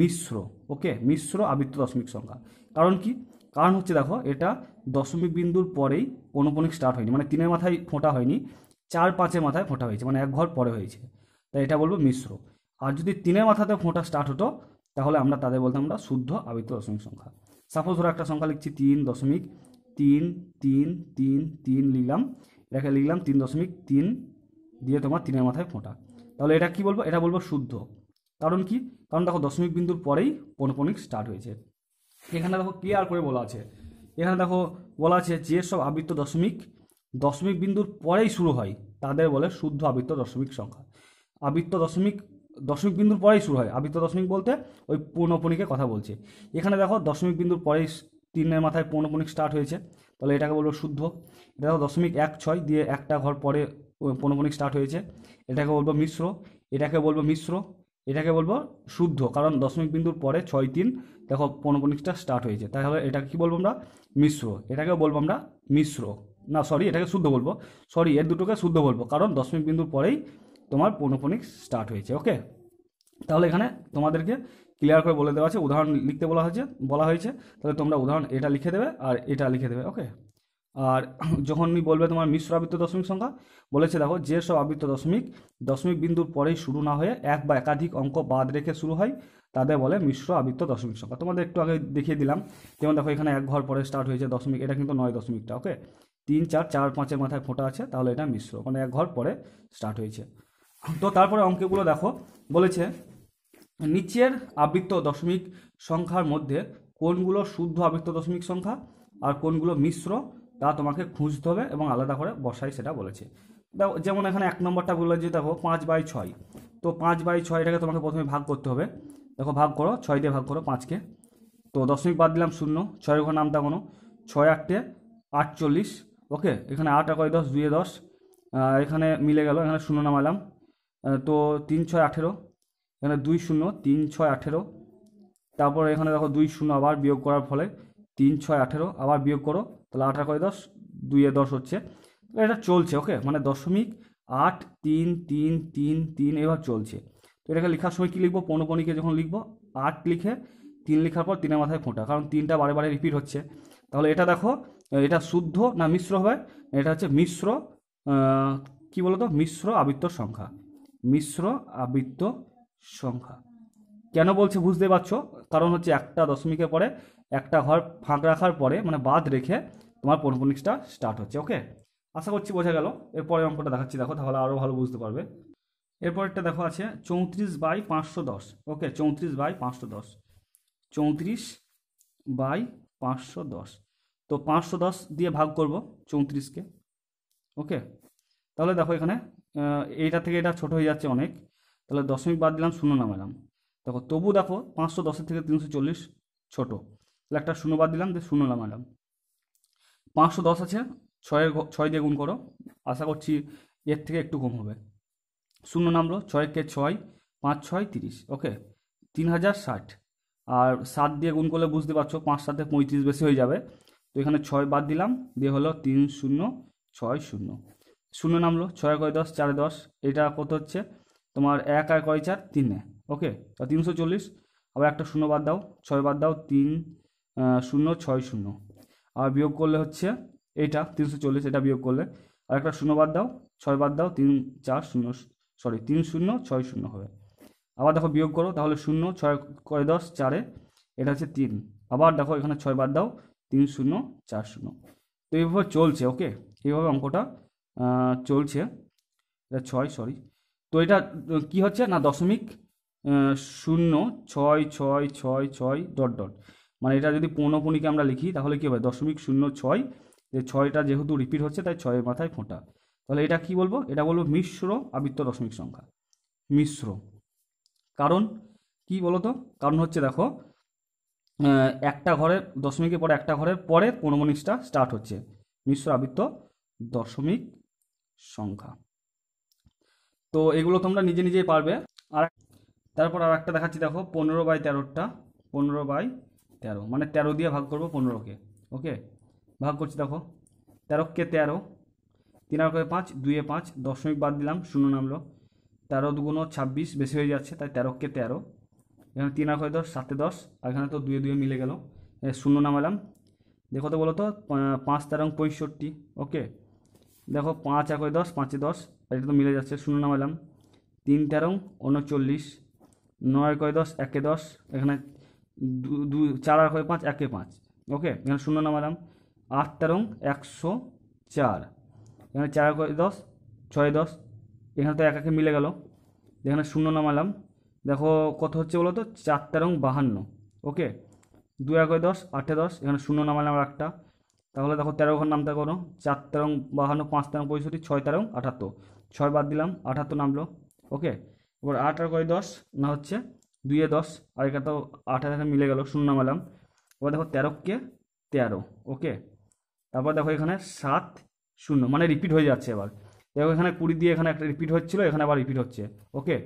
Speaker 1: মিশ্র ওকে মিশ্র আবৃত্ত দশমিক সংখ্যা কারণ কি কারণ হচ্ছে দেখো এটা দশমিক বিন্দুর পরেই অনুপনিক স্টার্ট হয়নি মানে তিনের মাথায় ফোঁটা হয়নি চার পাঁচের মাথায় ফোঁটা হয়েছে মানে এক ঘর পরে হয়েছে তাই এটা বলবো মিশ্র আর যদি তিনের মাথাতে ফোঁটা স্টার্ট হতো তাহলে আমরা তাদের বলতাম আমরা শুদ্ধ আবৃত্ত দশমিক সংখ্যা সাপোজ ধরো একটা সংখ্যা লিখছি তিন দশমিক তিন তিন তিন তিন লিখলাম এটাকে লিখলাম তিন দশমিক তিন দিয়ে তোমার তিনের মাথায় ফোঁটা তাহলে এটা কি বলবো এটা বলবো শুদ্ধ কারণ কি কারণ দেখো দশমিক বিন্দুর পরেই পনপনিক স্টার্ট হয়েছে এখানে দেখো কে আর করে বলা আছে এখানে দেখো বলা আছে যেসব আবৃত্ত দশমিক দশমিক বিন্দুর পরেই শুরু হয় তাদের বলে শুদ্ধ আবৃত্ত দশমিক সংখ্যা আবৃত্ত দশমিক দশমিক বিন্দুর পরেই শুরু হয় আবৃত্ত দশমিক বলতে ওই পূর্ণপণিকে কথা বলছে এখানে দেখো দশমিক বিন্দুর পরেই তিনের মাথায় পূর্ণপণিক স্টার্ট হয়েছে তাহলে এটাকে বলবো শুদ্ধ এটা দেখো দশমিক এক ছয় দিয়ে একটা ঘর পরে পূর্ণপণিক স্টার্ট হয়েছে এটাকে বলবো মিশ্র এটাকে বলবো মিশ্র এটাকে বলবো শুদ্ধ কারণ দশমিক বিন্দুর পরে ছয় তিন দেখো পৌনপণিকটা স্টার্ট হয়েছে তাহলে এটাকে কী বলবো আমরা মিশ্র এটাকে বলবো আমরা মিশ্র না সরি এটাকে শুদ্ধ বলবো সরি এর দুটোকে শুদ্ধ বলবো কারণ দশমিক বিন্দুর পরেই তোমার পোনোপনিক্স স্টার্ট হয়েছে ওকে তাহলে এখানে তোমাদেরকে ক্লিয়ার করে বলে দেওয়া আছে উদাহরণ লিখতে বলা হয়েছে বলা হয়েছে তাহলে তোমরা উদাহরণ এটা লিখে দেবে আর এটা লিখে দেবে ওকে আর (clears throat) যখন বলবে তোমার মিশ্র আবৃত্ত দশমিক সংখ্যা বলেছে দেখো যেসব আবৃত্ত দশমিক দশমিক বিন্দুর পরেই শুরু না হয়ে এক বা একাধিক অঙ্ক বাদ রেখে শুরু হয় তাদের বলে মিশ্র আবৃত্ত দশমিক সংখ্যা তোমাদের একটু আগে দেখিয়ে দিলাম যেমন দেখো এখানে এক ঘর পরে স্টার্ট হয়েছে দশমিক এটা কিন্তু নয় দশমিকটা ওকে তিন চার চার পাঁচের মাথায় ফোঁটা আছে তাহলে এটা মিশ্র মানে এক ঘর পরে স্টার্ট হয়েছে তো তারপরে অঙ্কগুলো দেখো বলেছে নিচের আবৃত্ত দশমিক সংখ্যার মধ্যে কোনগুলো শুদ্ধ আবৃত্ত দশমিক সংখ্যা আর কোনগুলো মিশ্র তা তোমাকে খুঁজতে হবে এবং আলাদা করে বসাই সেটা বলেছে দেখো যেমন এখানে এক নম্বরটা বললো যে দেখো পাঁচ বাই ছয় তো পাঁচ বাই ছয়টাকে তোমাকে প্রথমে ভাগ করতে হবে দেখো ভাগ করো ছয় দিয়ে ভাগ করো পাঁচকে তো দশমিক বাদ দিলাম শূন্য ছয় ঘর নামটা কোনো ছয় আটটে আটচল্লিশ ওকে এখানে আট একই দশ দুয়ে দশ এখানে মিলে গেল এখানে শূন্য নামালাম তো তিন ছয় আঠেরো এখানে দুই শূন্য তিন ছয় আঠেরো তারপর এখানে দেখো দুই শূন্য আবার বিয়োগ করার ফলে তিন ছয় আঠেরো আবার বিয়োগ করো তাহলে আঠারো করে দশ দুইয়ে দশ হচ্ছে এটা চলছে ওকে মানে দশমিক আট তিন তিন তিন তিন এবার চলছে তো এটাকে লেখার সময় কী লিখবো পনপনিকে যখন লিখবো আট লিখে তিন লেখার পর তিনের মাথায় ফোঁটা কারণ তিনটা বারে বারে রিপিট হচ্ছে তাহলে এটা দেখো এটা শুদ্ধ না মিশ্র হবে এটা হচ্ছে মিশ্র কি বলতো মিশ্র আবৃত্তর সংখ্যা মিশ্র আবৃত্ত সংখ্যা কেন বলছে বুঝতে পারছো কারণ হচ্ছে একটা দশমিকের পরে একটা ঘর ফাঁক রাখার পরে মানে বাদ রেখে তোমার পনপনিক্সটা স্টার্ট হচ্ছে ওকে আশা করছি বোঝা গেল এরপরে অঙ্কটা দেখাচ্ছি দেখো তাহলে আরও ভালো বুঝতে পারবে একটা দেখো আছে চৌত্রিশ বাই পাঁচশো দশ ওকে চৌত্রিশ বাই পাঁচশো দশ চৌত্রিশ বাই পাঁচশো দশ তো পাঁচশো দশ দিয়ে ভাগ করবো চৌত্রিশকে ওকে তাহলে দেখো এখানে এইটা থেকে এটা ছোট হয়ে যাচ্ছে অনেক তাহলে দশমিক বাদ দিলাম শূন্য নামালাম দেখো তবু দেখো পাঁচশো দশের থেকে তিনশো চল্লিশ ছোটো তাহলে একটা শূন্য বাদ দিলাম যে শূন্য নামালাম পাঁচশো দশ আছে ছয়ের ছয় দিয়ে গুণ করো আশা করছি এর থেকে একটু কম হবে শূন্য নামলো ছয়কে ছয় পাঁচ ছয় তিরিশ ওকে তিন হাজার ষাট আর সাত দিয়ে গুণ করলে বুঝতে পারছো পাঁচ সাথে পঁয়ত্রিশ বেশি হয়ে যাবে তো এখানে ছয় বাদ দিলাম দিয়ে হলো তিন শূন্য ছয় শূন্য শূন্য নামলো ছয় কয় দশ চারে দশ এটা কত হচ্ছে তোমার এক আর কয় চার তিনে ওকে তিনশো চল্লিশ আবার একটা শূন্য বাদ দাও ছয় বাদ দাও তিন শূন্য ছয় শূন্য আর বিয়োগ করলে হচ্ছে এটা তিনশো চল্লিশ এটা বিয়োগ করলে আর একটা শূন্য বাদ দাও ছয় বাদ দাও তিন চার শূন্য সরি তিন শূন্য ছয় শূন্য হবে আবার দেখো বিয়োগ করো তাহলে শূন্য ছয় কয় দশ চারে এটা হচ্ছে তিন আবার দেখো এখানে ছয় বাদ দাও তিন শূন্য চার শূন্য তো এইভাবে চলছে ওকে এইভাবে অঙ্কটা চলছে এটা ছয় সরি তো এটা কি হচ্ছে না দশমিক শূন্য ছয় ছয় ছয় ছয় ডট ডট মানে এটা যদি পৌনপুনিকে আমরা লিখি তাহলে কী হবে দশমিক শূন্য ছয় যে ছয়টা যেহেতু রিপিট হচ্ছে তাই ছয়ের মাথায় ফোঁটা তাহলে এটা কি বলবো এটা বলবো মিশ্র আবৃত্ত দশমিক সংখ্যা মিশ্র কারণ কি বলতো কারণ হচ্ছে দেখো একটা ঘরের দশমিকের পরে একটা ঘরের পরে পৌনমনিক্সটা স্টার্ট হচ্ছে মিশ্র আবৃত্ত দশমিক সংখ্যা তো এগুলো তোমরা নিজে নিজেই পারবে আর তারপর আর একটা দেখাচ্ছি দেখো পনেরো বাই তেরোটা পনেরো বাই তেরো মানে তেরো দিয়ে ভাগ করবো পনেরোকে ওকে ভাগ করছি দেখো তেরোকে তেরো তিন আর পাঁচ দুয়ে পাঁচ দশমিক বাদ দিলাম শূন্য নামলো তেরো দুগুণ ছাব্বিশ বেশি হয়ে যাচ্ছে তাই তেরোকে তেরো এখানে তিন আর দশ সাতে দশ আর এখানে তো দুয়ে দুয়ে মিলে গেল শূন্য নামালাম দেখো তো বলো তো পাঁচ তেরো পঁয়ষট্টি ওকে দেখো পাঁচ এক দশ পাঁচে দশ এটা তো মিলে যাচ্ছে শূন্য নামালাম তিন তেরো উনচল্লিশ নয় কয় দশ একে দশ এখানে দু চার আর কয় পাঁচ একে পাঁচ ওকে এখানে শূন্য নামালাম আট তেরো একশো চার এখানে চার কয় দশ ছয় দশ এখানে তো এক একে মিলে গেল এখানে শূন্য নামালাম দেখো কত হচ্ছে বলো তো চার তেরো বাহান্ন ওকে দু এক দশ আটে দশ এখানে শূন্য নামালাম একটা তাহলে দেখো তেরো ঘর নামতে করো চার তেরং বাহান্ন পাঁচ তেরং পঁয়ষট্টি ছয় তেরং আঠাত্তর ছয় বাদ দিলাম আঠাত্তর নামলো ওকে এবার আট আর কয় দশ না হচ্ছে দুইয়ে দশ আর এখানে তো আঠারো মিলে গেল শূন্য নামালাম এবার দেখো তেরোকে তেরো ওকে তারপর দেখো এখানে সাত শূন্য মানে রিপিট হয়ে যাচ্ছে এবার দেখো এখানে কুড়ি দিয়ে এখানে একটা রিপিট হচ্ছিলো এখানে আবার রিপিট হচ্ছে ওকে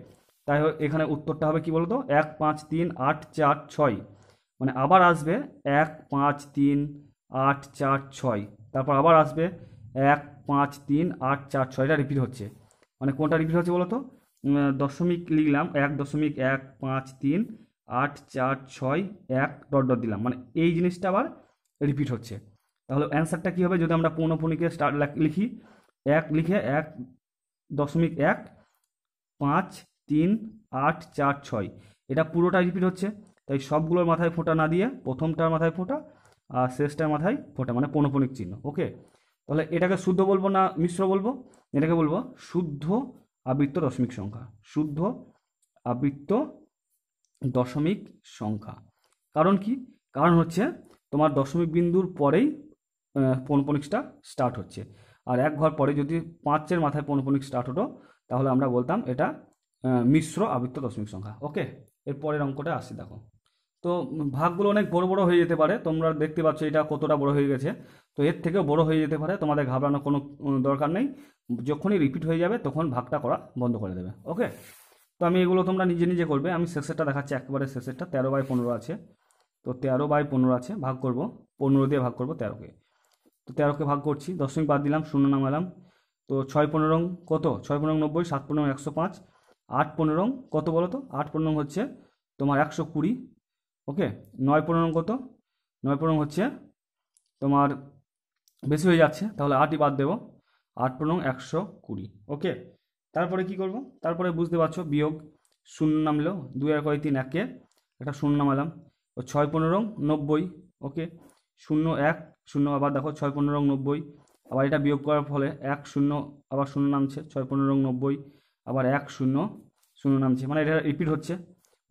Speaker 1: তাই এখানে উত্তরটা হবে কি বলতো এক পাঁচ তিন আট চার ছয় মানে আবার আসবে এক পাঁচ তিন আট চার ছয় তারপর আবার আসবে এক পাঁচ তিন আট চার ছয় এটা রিপিট হচ্ছে মানে কোনটা রিপিট হচ্ছে বলো তো দশমিক লিখলাম এক দশমিক এক পাঁচ তিন আট চার ছয় এক ডট ডট দিলাম মানে এই জিনিসটা আবার রিপিট হচ্ছে তাহলে অ্যান্সারটা কী হবে যদি আমরা পৌনপুনিকে স্টার্ট লিখি এক লিখে এক দশমিক এক পাঁচ তিন আট চার ছয় এটা পুরোটা রিপিট হচ্ছে তাই সবগুলোর মাথায় ফোঁটা না দিয়ে প্রথমটার মাথায় ফোঁটা আর শেষটা মাথায় ফোটা মানে পনপনিক চিহ্ন ওকে তাহলে এটাকে শুদ্ধ বলবো না মিশ্র বলবো এটাকে বলবো শুদ্ধ আবৃত্ত দশমিক সংখ্যা শুদ্ধ আবৃত্ত দশমিক সংখ্যা কারণ কি কারণ হচ্ছে তোমার দশমিক বিন্দুর পরেই পনপনিক্সটা স্টার্ট হচ্ছে আর এক ঘর পরে যদি পাঁচের মাথায় পৌনপণিক স্টার্ট হতো তাহলে আমরা বলতাম এটা মিশ্র আবৃত্ত দশমিক সংখ্যা ওকে এর পরের অঙ্কটা আসি দেখো তো ভাগগুলো অনেক বড় বড় হয়ে যেতে পারে তোমরা দেখতে পাচ্ছ এটা কতটা বড় হয়ে গেছে তো এর থেকেও বড় হয়ে যেতে পারে তোমাদের ঘাবড়ানো কোনো দরকার নেই যখনই রিপিট হয়ে যাবে তখন ভাগটা করা বন্ধ করে দেবে ওকে তো আমি এগুলো তোমরা নিজে নিজে করবে আমি শেষেরটা দেখাচ্ছি একবারে শেষেরটা তেরো বাই পনেরো আছে তো তেরো বাই পনেরো আছে ভাগ করব পনেরো দিয়ে ভাগ করব তেরোকে তো তেরোকে ভাগ করছি দশমিক বাদ দিলাম শূন্য নামালাম তো ছয় পনেরো কত ছয় পনেরো নব্বই সাত পনেরো একশো পাঁচ আট পনেরো কত বলো তো আট পনেরো হচ্ছে তোমার একশো কুড়ি ওকে নয় পনেরো কত নয় পনেরো হচ্ছে তোমার বেশি হয়ে যাচ্ছে তাহলে আটই বাদ দেবো আট পনেরো একশো কুড়ি ওকে তারপরে কি করব তারপরে বুঝতে পারছো বিয়োগ শূন্য নামলো দুই এক কয় তিন একে একটা শূন্য নামালাম ও ছয় পনেরো নব্বই ওকে শূন্য এক শূন্য আবার দেখো ছয় পনেরো নব্বই আবার এটা বিয়োগ করার ফলে এক শূন্য আবার শূন্য নামছে ছয় পনেরো নব্বই আবার এক শূন্য শূন্য নামছে মানে এটা রিপিট হচ্ছে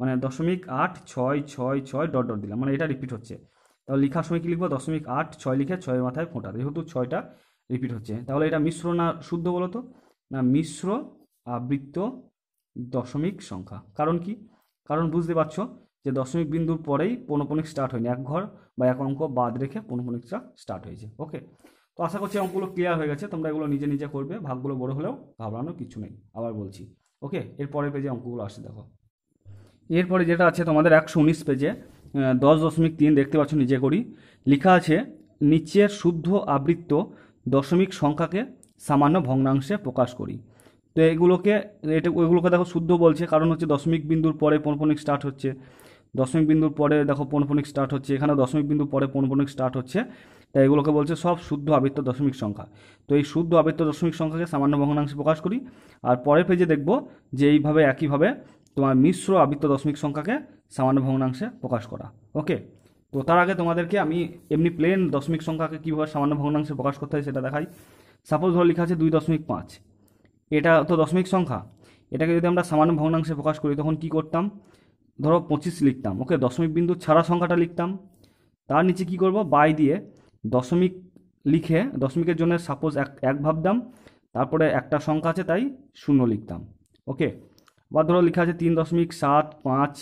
Speaker 1: মানে দশমিক আট ছয় ছয় ছয় ডট ডট দিলাম মানে এটা রিপিট হচ্ছে তাহলে লিখার সময় কি লিখবো দশমিক আট ছয় লিখে ছয়ের মাথায় ফোঁটা যেহেতু ছয়টা রিপিট হচ্ছে তাহলে এটা মিশ্র না শুদ্ধ বলো তো না মিশ্র আবৃত্ত দশমিক সংখ্যা কারণ কি কারণ বুঝতে পারছো যে দশমিক বিন্দুর পরেই পনপনিক স্টার্ট হয়নি এক ঘর বা এক অঙ্ক বাদ রেখে পনপনিকটা স্টার্ট হয়েছে ওকে তো আশা করছি অঙ্কগুলো ক্লিয়ার হয়ে গেছে তোমরা এগুলো নিজে নিজে করবে ভাগগুলো বড় হলেও ঘাবড়ানোর কিছু নেই আবার বলছি ওকে এর পরে পেজে অঙ্কগুলো আসতে দেখো এরপরে যেটা আছে তোমাদের একশো উনিশ পেজে দশ দশমিক তিন দেখতে পাচ্ছ নিজে করি লেখা আছে নিচের শুদ্ধ আবৃত্ত দশমিক সংখ্যাকে সামান্য ভগ্নাংশে প্রকাশ করি তো এগুলোকে এটা ওইগুলোকে দেখো শুদ্ধ বলছে কারণ হচ্ছে দশমিক বিন্দুর পরে পনপনিক স্টার্ট হচ্ছে দশমিক বিন্দুর পরে দেখো পনপনিক স্টার্ট হচ্ছে এখানে দশমিক বিন্দু পরে পনপনিক স্টার্ট হচ্ছে তাই এগুলোকে বলছে সব শুদ্ধ আবৃত্ত দশমিক সংখ্যা তো এই শুদ্ধ আবৃত্ত দশমিক সংখ্যাকে সামান্য ভগ্নাংশে প্রকাশ করি আর পরের পেজে দেখব যে এইভাবে একইভাবে তোমার মিশ্র আবৃত্ত দশমিক সংখ্যাকে সামান্য ভগ্নাংশে প্রকাশ করা ওকে তো তার আগে তোমাদেরকে আমি এমনি প্লেন দশমিক সংখ্যাকে কীভাবে সামান্য ভগ্নাংশে প্রকাশ করতে হয় সেটা দেখাই সাপোজ ধরো লেখা আছে দুই দশমিক পাঁচ এটা তো দশমিক সংখ্যা এটাকে যদি আমরা সামান্য ভগ্নাংশে প্রকাশ করি তখন কি করতাম ধরো পঁচিশ লিখতাম ওকে দশমিক বিন্দু ছাড়া সংখ্যাটা লিখতাম তার নিচে কি করব বাই দিয়ে দশমিক লিখে দশমিকের জন্য সাপোজ এক এক ভাবতাম তারপরে একটা সংখ্যা আছে তাই শূন্য লিখতাম ওকে বা ধরো লেখা আছে তিন দশমিক সাত পাঁচ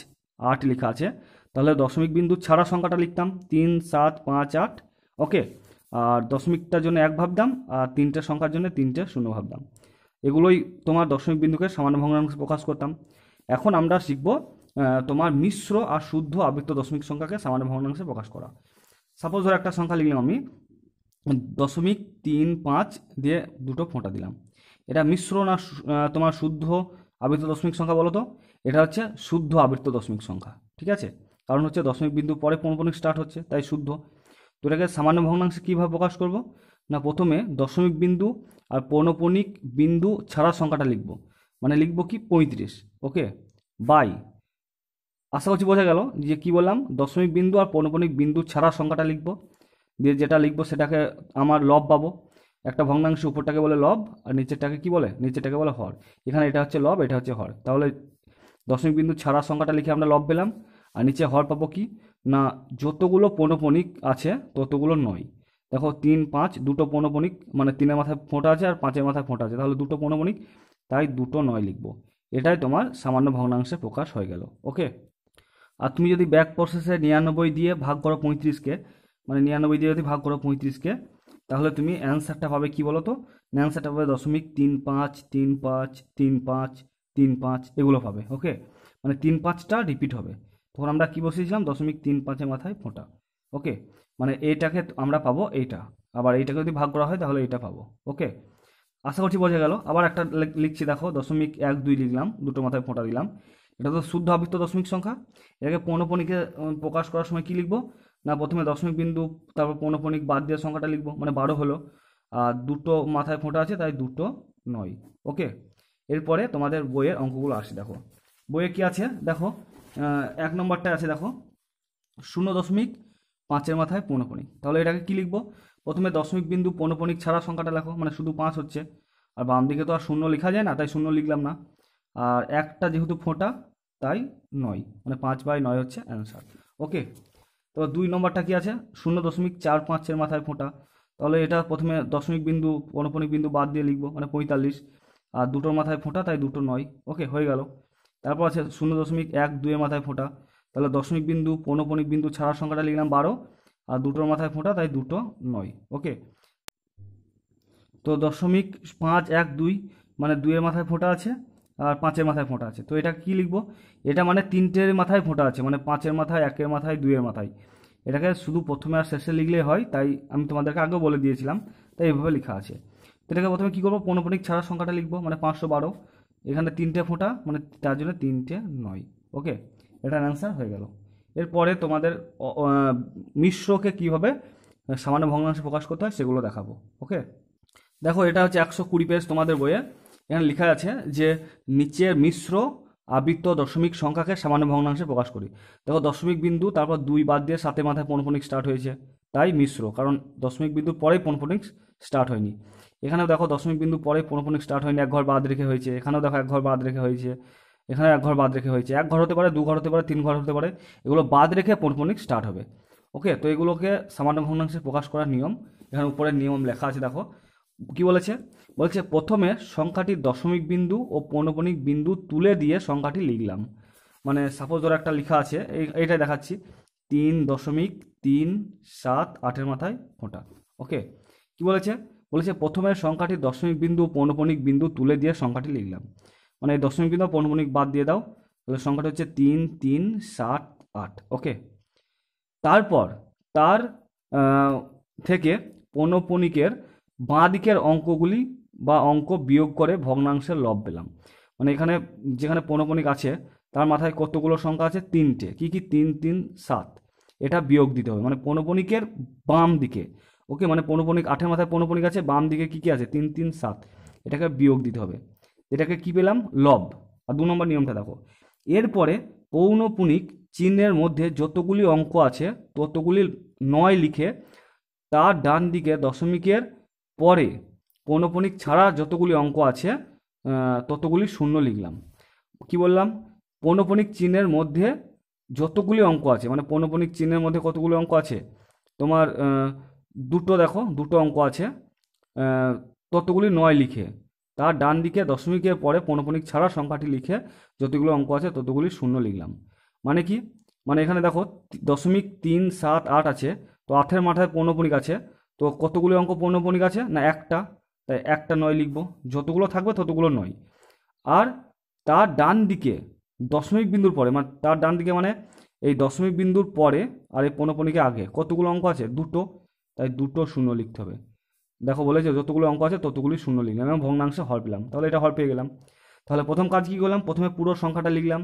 Speaker 1: আট লেখা আছে তাহলে দশমিক বিন্দু ছাড়া সংখ্যাটা লিখতাম তিন সাত পাঁচ আট ওকে আর দশমিকটার জন্য এক ভাবতাম আর তিনটে সংখ্যার জন্য তিনটে শূন্য ভাবতাম এগুলোই তোমার দশমিক বিন্দুকে সামান্য ভগ্নাংশ প্রকাশ করতাম এখন আমরা শিখব তোমার মিশ্র আর শুদ্ধ আবৃত্ত দশমিক সংখ্যাকে সামান্য ভগ্নাংশে প্রকাশ করা সাপোজ ধর একটা সংখ্যা লিখলাম আমি দশমিক তিন পাঁচ দিয়ে দুটো ফোঁটা দিলাম এটা মিশ্র না তোমার শুদ্ধ আবৃত্ত দশমিক সংখ্যা বলো তো এটা হচ্ছে শুদ্ধ আবৃত দশমিক সংখ্যা ঠিক আছে কারণ হচ্ছে দশমিক বিন্দু পরে পৌনপনিক স্টার্ট হচ্ছে তাই শুদ্ধ তো এটাকে সামান্য ভগ্নাংশে কীভাবে প্রকাশ করব না প্রথমে দশমিক বিন্দু আর পৌনপনিক বিন্দু ছাড়া সংখ্যাটা লিখব মানে লিখব কি পঁয়ত্রিশ ওকে বাই আশা করছি বোঝা গেল যে কি বললাম দশমিক বিন্দু আর পৌনপনিক বিন্দু ছাড়া সংখ্যাটা লিখব দিয়ে যেটা লিখবো সেটাকে আমার লব পাবো একটা ভগ্নাংশ উপরটাকে বলে লব আর নিচেরটাকে কি বলে নিচেরটাকে বলে হর এখানে এটা হচ্ছে লব এটা হচ্ছে হর তাহলে দশমিক বিন্দু ছাড়া সংখ্যাটা লিখে আমরা লব পেলাম আর নিচে হর পাবো কি না যতগুলো পণপণিক আছে ততগুলো নয় দেখো তিন পাঁচ দুটো পৌনপণিক মানে তিনের মাথায় ফোঁটা আছে আর পাঁচের মাথায় ফোঁটা আছে তাহলে দুটো পৌনপণিক তাই দুটো নয় লিখবো এটাই তোমার সামান্য ভগ্নাংশে প্রকাশ হয়ে গেল ওকে আর তুমি যদি ব্যাক প্রসেসে নিরানব্বই দিয়ে ভাগ করো পঁয়ত্রিশকে মানে নিরানব্বই দিয়ে যদি ভাগ করো পঁয়ত্রিশকে তাহলে তুমি অ্যান্সারটা পাবে কি বলো তো অ্যান্সারটা পাবে দশমিক তিন পাঁচ তিন পাঁচ তিন পাঁচ তিন পাঁচ এগুলো পাবে ওকে মানে তিন পাঁচটা রিপিট হবে তখন আমরা কি বসিয়েছিলাম দশমিক তিন পাঁচের মাথায় ফোঁটা ওকে মানে এইটাকে আমরা পাবো এইটা আবার এইটাকে যদি ভাগ করা হয় তাহলে এটা পাবো ওকে আশা করছি বোঝা গেল আবার একটা লিখছি দেখো দশমিক এক দুই লিখলাম দুটো মাথায় ফোঁটা দিলাম এটা তো শুদ্ধ আবৃত্ত দশমিক সংখ্যা এটাকে পৌনপণিকে প্রকাশ করার সময় কি লিখবো না প্রথমে দশমিক বিন্দু তারপর পৌনপণিক বাদ দিয়ে সংখ্যাটা লিখবো মানে বারো হলো আর দুটো মাথায় ফোঁটা আছে তাই দুটো নয় ওকে এরপরে তোমাদের বইয়ের অঙ্কগুলো আসে দেখো বইয়ে কি আছে দেখো এক নম্বরটা আছে দেখো শূন্য দশমিক পাঁচের মাথায় পৌনপণিক তাহলে এটাকে কি লিখবো প্রথমে দশমিক বিন্দু পৌনপণিক ছাড়া সংখ্যাটা লেখো মানে শুধু পাঁচ হচ্ছে আর বাম দিকে তো আর শূন্য লেখা যায় না তাই শূন্য লিখলাম না আর একটা যেহেতু ফোঁটা তাই নয় মানে পাঁচ বাই নয় হচ্ছে অ্যান্সার ওকে তো দুই নম্বরটা কি আছে শূন্য দশমিক চার পাঁচের মাথায় ফোঁটা তাহলে এটা প্রথমে দশমিক বিন্দু পনপনিক বিন্দু বাদ দিয়ে লিখবো মানে পঁয়তাল্লিশ আর দুটোর মাথায় ফোঁটা তাই দুটো নয় ওকে হয়ে গেল তারপর আছে শূন্য দশমিক এক দুয়ের মাথায় ফোঁটা তাহলে দশমিক বিন্দু পনপনিক বিন্দু ছাড়ার সংখ্যাটা লিখলাম বারো আর দুটোর মাথায় ফোঁটা তাই দুটো নয় ওকে তো দশমিক পাঁচ এক দুই মানে দুইয়ের মাথায় ফোঁটা আছে আর পাঁচের মাথায় ফোঁটা আছে তো এটা কি লিখব এটা মানে তিনটের মাথায় ফোঁটা আছে মানে পাঁচের মাথায় একের মাথায় দুইয়ের মাথায় এটাকে শুধু প্রথমে আর শেষে লিখলে হয় তাই আমি তোমাদেরকে আগেও বলে দিয়েছিলাম তাই এভাবে লেখা আছে তো এটাকে প্রথমে কী করবো পনপনিক ছাড়া সংখ্যাটা লিখবো মানে পাঁচশো বারো এখানে তিনটে ফোঁটা মানে তার জন্য তিনটে নয় ওকে এটার অ্যান্সার হয়ে গেল এরপরে তোমাদের মিশ্রকে কীভাবে সামান্য ভগ্নাংশে প্রকাশ করতে হয় সেগুলো দেখাবো ওকে দেখো এটা হচ্ছে একশো কুড়ি পেজ তোমাদের বইয়ে এখানে লেখা আছে যে নিচের মিশ্র আবৃত্ত দশমিক সংখ্যাকে সামান্য ভগ্নাংশে প্রকাশ করি দেখো দশমিক বিন্দু তারপর দুই বাদ দিয়ে সাথে মাথায় পনফনিক স্টার্ট হয়েছে তাই মিশ্র কারণ দশমিক বিন্দুর পরেই পনফনিক স্টার্ট হয়নি এখানেও দেখো দশমিক বিন্দু পরে পনফনিক স্টার্ট হয়নি এক ঘর বাদ রেখে হয়েছে এখানেও দেখো এক ঘর বাদ রেখে হয়েছে এখানে এক ঘর বাদ রেখে হয়েছে এক ঘর হতে পারে দু ঘর হতে পারে তিন ঘর হতে পারে এগুলো বাদ রেখে পনফনিক স্টার্ট হবে ওকে তো এগুলোকে সামান্য ভগ্নাংশে প্রকাশ করার নিয়ম এখানে উপরের নিয়ম লেখা আছে দেখো কি বলেছে বলছে প্রথমে সংখ্যাটি দশমিক বিন্দু ও পৌনপণিক বিন্দু তুলে দিয়ে সংখ্যাটি লিখলাম মানে সাপোজ ধরো একটা লেখা আছে এইটাই দেখাচ্ছি তিন দশমিক তিন সাত আটের মাথায় ফোঁটা ওকে কি বলেছে বলেছে প্রথমে সংখ্যাটি দশমিক বিন্দু পৌনপণিক বিন্দু তুলে দিয়ে সংখ্যাটি লিখলাম মানে এই দশমিক বিন্দু পৌনপণিক বাদ দিয়ে দাও তাহলে সংখ্যাটি হচ্ছে তিন তিন সাত আট ওকে তারপর তার থেকে পৌনপণিকের বাঁ দিকের অঙ্কগুলি বা অঙ্ক বিয়োগ করে ভগ্নাংশের লব পেলাম মানে এখানে যেখানে পৌনপণিক আছে তার মাথায় কতগুলো সংখ্যা আছে তিনটে কি কি তিন তিন সাত এটা বিয়োগ দিতে হবে মানে পৌনপণিকের বাম দিকে ওকে মানে পৌনপণিক আঠের মাথায় পৌনপণিক আছে বাম দিকে কি কি আছে তিন তিন সাত এটাকে বিয়োগ দিতে হবে এটাকে কি পেলাম লব আর দু নম্বর নিয়মটা দেখো এরপরে পৌনপুনিক চিহ্নের মধ্যে যতগুলি অঙ্ক আছে ততগুলি নয় লিখে তার ডান দিকে দশমিকের পরে পৌনপণিক ছাড়া যতগুলি অঙ্ক আছে ততগুলি শূন্য লিখলাম কি বললাম পৌনপণিক চিহ্নের মধ্যে যতগুলি অঙ্ক আছে মানে পৌনপণিক চিহ্নের মধ্যে কতগুলি অঙ্ক আছে তোমার দুটো দেখো দুটো অঙ্ক আছে ততগুলি নয় লিখে তার ডান দিকে দশমিকের পরে পৌনপণিক ছাড়া সংখ্যাটি লিখে যতগুলো অঙ্ক আছে ততগুলি শূন্য লিখলাম মানে কি মানে এখানে দেখো দশমিক তিন সাত আট আছে তো আঠের মাথায় পৌনপণিক আছে তো কতগুলি অঙ্ক পৌনপণিক আছে না একটা তাই একটা নয় লিখব যতগুলো থাকবে ততগুলো নয় আর তার ডান দিকে দশমিক বিন্দুর পরে মানে তার ডান দিকে মানে এই দশমিক বিন্দুর পরে আর এই পনপনিকে আগে কতগুলো অঙ্ক আছে দুটো তাই দুটো শূন্য লিখতে হবে দেখো বলেছে যতগুলো অঙ্ক আছে ততগুলি শূন্য লিখলাম এবং ভগ্নাংশে হর পেলাম তাহলে এটা হর পেয়ে গেলাম তাহলে প্রথম কাজ কী করলাম প্রথমে পুরো সংখ্যাটা লিখলাম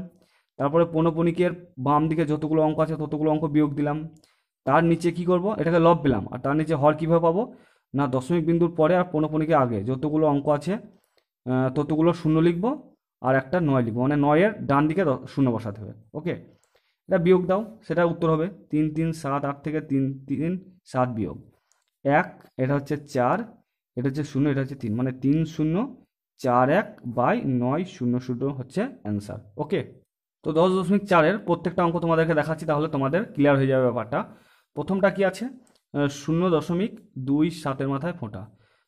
Speaker 1: তারপরে পনপনিকের বাম দিকে যতগুলো অঙ্ক আছে ততগুলো অঙ্ক বিয়োগ দিলাম তার নিচে কি করব এটাকে লব পেলাম আর তার নিচে হর কীভাবে পাবো না দশমিক বিন্দুর পরে আর পৌনপুনিকে আগে যতগুলো অঙ্ক আছে ততগুলো শূন্য লিখব আর একটা নয় লিখবো মানে নয়ের ডান দিকে শূন্য বসাতে হবে ওকে এটা বিয়োগ দাও সেটা উত্তর হবে তিন তিন সাত আট থেকে তিন তিন সাত বিয়োগ এক এটা হচ্ছে চার এটা হচ্ছে শূন্য এটা হচ্ছে তিন মানে তিন শূন্য চার এক বাই নয় শূন্য শূন্য হচ্ছে অ্যান্সার ওকে তো দশ দশমিক চারের প্রত্যেকটা অঙ্ক তোমাদেরকে দেখাচ্ছি তাহলে তোমাদের ক্লিয়ার হয়ে যাবে ব্যাপারটা প্রথমটা কি আছে শূন্য দশমিক দুই সাতের মাথায় ফোঁটা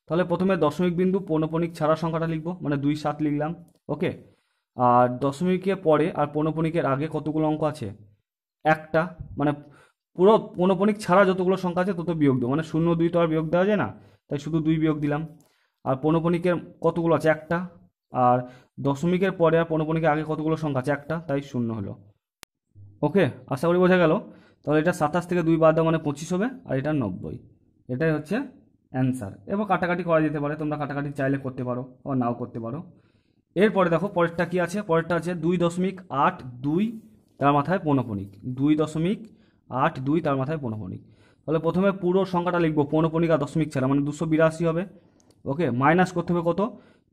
Speaker 1: তাহলে প্রথমে দশমিক বিন্দু পৌনপণিক ছাড়া সংখ্যাটা লিখবো মানে দুই সাত লিখলাম ওকে আর দশমিকের পরে আর পৌনপণিকের আগে কতগুলো অঙ্ক আছে একটা মানে পুরো পৌনপণিক ছাড়া যতগুলো সংখ্যা আছে তত বিয়োগ দেবো মানে শূন্য দুই তো আর বিয়োগ দেওয়া যায় না তাই শুধু দুই বিয়োগ দিলাম আর পৌনপণিকের কতগুলো আছে একটা আর দশমিকের পরে আর পৌনপণিকের আগে কতগুলো সংখ্যা আছে একটা তাই শূন্য হলো ওকে আশা করি বোঝা গেল তাহলে এটা সাতাশ থেকে দুই বাদ দেওয়া মানে পঁচিশ হবে আর এটা নব্বই এটাই হচ্ছে অ্যান্সার এবং কাটাকাটি করা যেতে পারে তোমরা কাটাকাটি চাইলে করতে পারো বা নাও করতে পারো এরপরে দেখো পরেরটা কি আছে পরেরটা আছে দুই দশমিক আট দুই তার মাথায় পৌনপণিক দুই দশমিক আট দুই তার মাথায় পৌনপণিক তাহলে প্রথমে পুরো সংখ্যাটা লিখবো পৌনপণিক আর দশমিক ছাড়া মানে দুশো বিরাশি হবে ওকে মাইনাস করতে হবে কত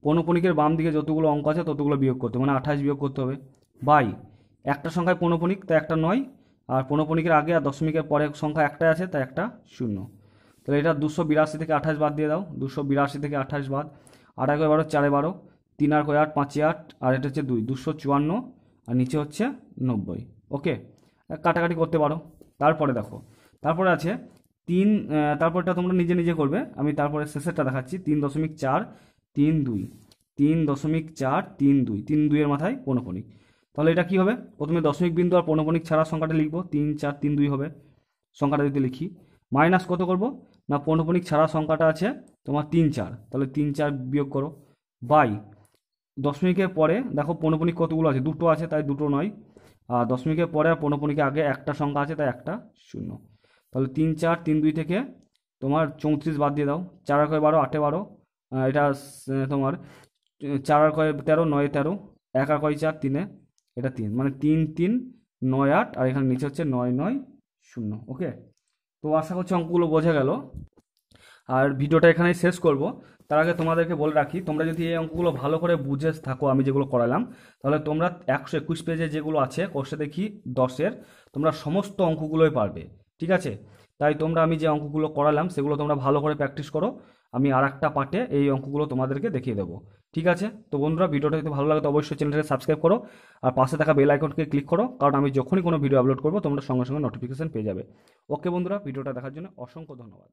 Speaker 1: পৌনপণিকের বাম দিকে যতগুলো অঙ্ক আছে ততগুলো বিয়োগ করতে হবে মানে আঠাশ বিয়োগ করতে হবে বাই একটা সংখ্যায় পৌনপণিক তা একটা নয় আর পৌনপণিকের আগে আর দশমিকের পরে সংখ্যা একটাই আছে তাই একটা শূন্য তাহলে এটা দুশো বিরাশি থেকে আঠাশ বাদ দিয়ে দাও দুশো বিরাশি থেকে আঠাশ বাদ আট এক বারো চারে বারো তিন আর কয় আট পাঁচে আট আর এটা হচ্ছে দুই দুশো চুয়ান্ন আর নিচে হচ্ছে নব্বই ওকে কাটাকাটি করতে পারো তারপরে দেখো তারপরে আছে তিন তারপরটা তোমরা নিজে নিজে করবে আমি তারপরে শেষেরটা দেখাচ্ছি তিন দশমিক চার তিন দুই তিন দশমিক চার তিন দুই তিন দুইয়ের মাথায় পৌনপণিক তাহলে এটা কি হবে প্রথমে দশমিক বিন্দু আর পণ্যপণিক ছাড়া সংখ্যাটা লিখবো তিন চার তিন দুই হবে সংখ্যাটা যদি লিখি মাইনাস কত করব না পণ্যপণিক ছাড়া সংখ্যাটা আছে তোমার তিন চার তাহলে তিন চার বিয়োগ করো বাই দশমিকের পরে দেখো পণ্যপণিক কতগুলো আছে দুটো আছে তাই দুটো নয় আর দশমিকের পরে আর পণ্যপণিকে আগে একটা সংখ্যা আছে তাই একটা শূন্য তাহলে তিন চার তিন দুই থেকে তোমার চৌত্রিশ বাদ দিয়ে দাও চার কয় বারো আটে বারো এটা তোমার চার আর কয় তেরো নয় তেরো এক আর কয় চার তিনে এটা তিন মানে তিন তিন নয় আট আর এখানে নিচে হচ্ছে নয় নয় শূন্য ওকে তো আশা করছি অঙ্কগুলো বোঝা গেল আর ভিডিওটা এখানেই শেষ করব তার আগে তোমাদেরকে বলে রাখি তোমরা যদি এই অঙ্কগুলো ভালো করে বুঝে থাকো আমি যেগুলো করালাম তাহলে তোমরা একশো একুশ পেজে যেগুলো আছে কোর্সে দেখি দশের তোমরা সমস্ত অঙ্কগুলোই পারবে ঠিক আছে তাই তোমরা আমি যে অঙ্কগুলো করালাম সেগুলো তোমরা ভালো করে প্র্যাকটিস করো আমি আর একটা পার্টে এই অঙ্কগুলো তোমাদেরকে দেখিয়ে দেবো ঠিক আছে তো বন্ধুরা ভিডিওটা যদি ভালো লাগে তো অবশ্যই চ্যানেলটাকে সাবস্ক্রাইব করো আর পাশে থাকা বেল আইকনকে ক্লিক করো কারণ আমি যখনই কোনো ভিডিও আপলোড করবো তোমরা সঙ্গে সঙ্গে নোটিফিকেশান পেয়ে যাবে ওকে বন্ধুরা ভিডিওটা দেখার জন্য অসংখ্য ধন্যবাদ